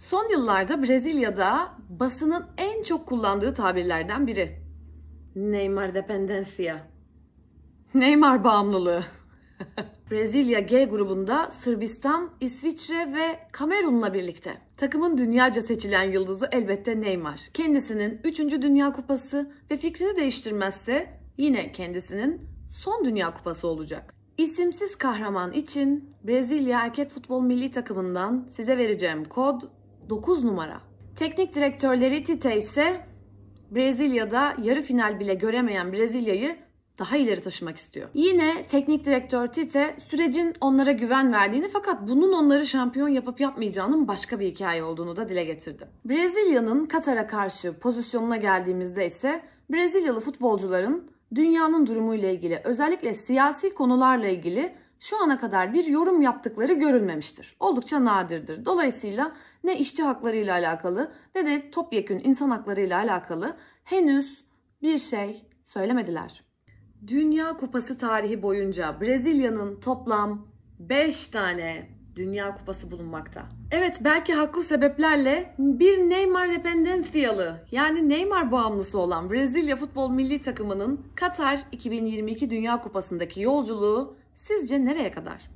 Son yıllarda Brezilya'da basının en çok kullandığı tabirlerden biri. Neymar dependencia. Neymar bağımlılığı. Brezilya G grubunda Sırbistan, İsviçre ve Kamerun'la birlikte. Takımın dünyaca seçilen yıldızı elbette Neymar. Kendisinin 3. Dünya Kupası ve fikrini değiştirmezse yine kendisinin son Dünya Kupası olacak. İsimsiz kahraman için Brezilya erkek futbol milli takımından size vereceğim kod 9 numara. Teknik direktörleri Tite ise Brezilya'da yarı final bile göremeyen Brezilya'yı daha ileri taşımak istiyor. Yine teknik direktör Tite sürecin onlara güven verdiğini fakat bunun onları şampiyon yapıp yapmayacağının başka bir hikaye olduğunu da dile getirdi. Brezilya'nın Katar'a karşı pozisyonuna geldiğimizde ise Brezilyalı futbolcuların dünyanın durumuyla ilgili özellikle siyasi konularla ilgili şu ana kadar bir yorum yaptıkları görülmemiştir. Oldukça nadirdir. Dolayısıyla ne işçi hakları ile alakalı ne de topyekün insan hakları ile alakalı henüz bir şey söylemediler. Dünya Kupası tarihi boyunca Brezilya'nın toplam 5 tane Dünya Kupası bulunmakta. Evet belki haklı sebeplerle bir Neymar dependensiyalı yani Neymar bağımlısı olan Brezilya futbol milli takımının Katar 2022 Dünya Kupası'ndaki yolculuğu Sizce nereye kadar?